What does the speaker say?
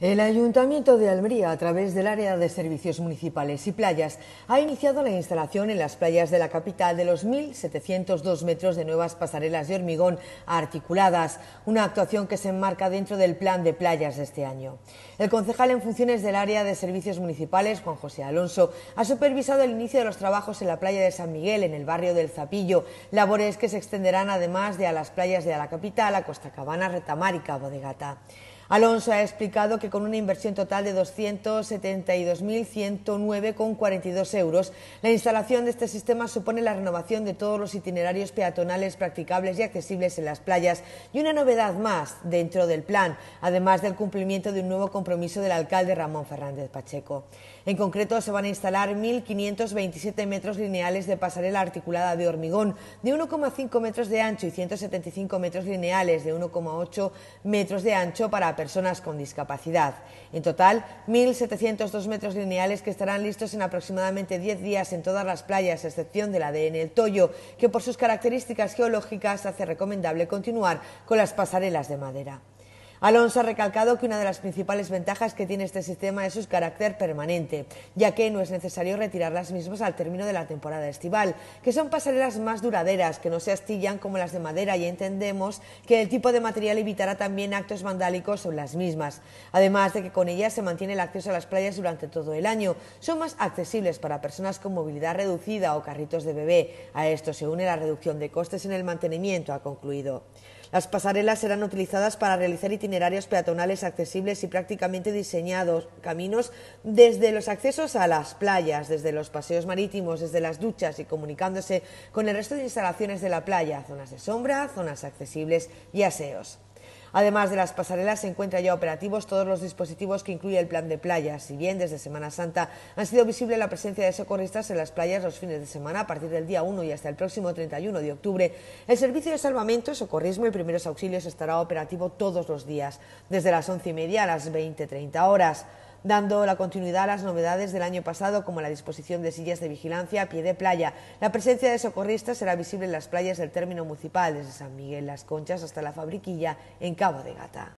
El Ayuntamiento de Almería, a través del Área de Servicios Municipales y Playas, ha iniciado la instalación en las playas de la capital de los 1.702 metros de nuevas pasarelas de hormigón articuladas, una actuación que se enmarca dentro del Plan de Playas de este año. El concejal en funciones del Área de Servicios Municipales, Juan José Alonso, ha supervisado el inicio de los trabajos en la playa de San Miguel, en el barrio del Zapillo, labores que se extenderán además de a las playas de la capital, a Costa Cabana, Retamar y Cabo Alonso ha explicado que con una inversión total de 272.109,42 euros, la instalación de este sistema supone la renovación de todos los itinerarios peatonales practicables y accesibles en las playas y una novedad más dentro del plan, además del cumplimiento de un nuevo compromiso del alcalde Ramón Fernández Pacheco. En concreto, se van a instalar 1.527 metros lineales de pasarela articulada de hormigón de 1,5 metros de ancho y 175 metros lineales de 1,8 metros de ancho para personas con discapacidad. En total, 1.702 metros lineales que estarán listos en aproximadamente 10 días en todas las playas, a excepción de la de En el Toyo, que por sus características geológicas hace recomendable continuar con las pasarelas de madera. Alonso ha recalcado que una de las principales ventajas que tiene este sistema es su carácter permanente, ya que no es necesario retirar las mismas al término de la temporada estival, que son pasarelas más duraderas, que no se astillan como las de madera y entendemos que el tipo de material evitará también actos vandálicos sobre las mismas, además de que con ellas se mantiene el acceso a las playas durante todo el año. Son más accesibles para personas con movilidad reducida o carritos de bebé. A esto se une la reducción de costes en el mantenimiento, ha concluido. Las pasarelas serán utilizadas para realizar itinerarios peatonales accesibles y prácticamente diseñados, caminos desde los accesos a las playas, desde los paseos marítimos, desde las duchas y comunicándose con el resto de instalaciones de la playa, zonas de sombra, zonas accesibles y aseos. Además de las pasarelas, se encuentran ya operativos todos los dispositivos que incluye el plan de playas. Si bien desde Semana Santa han sido visible la presencia de socorristas en las playas los fines de semana a partir del día 1 y hasta el próximo 31 de octubre, el servicio de salvamento, socorrismo y primeros auxilios estará operativo todos los días, desde las once y media a las 20.30 horas dando la continuidad a las novedades del año pasado, como la disposición de sillas de vigilancia a pie de playa. La presencia de socorristas será visible en las playas del término municipal, desde San Miguel Las Conchas hasta la Fabriquilla, en Cabo de Gata.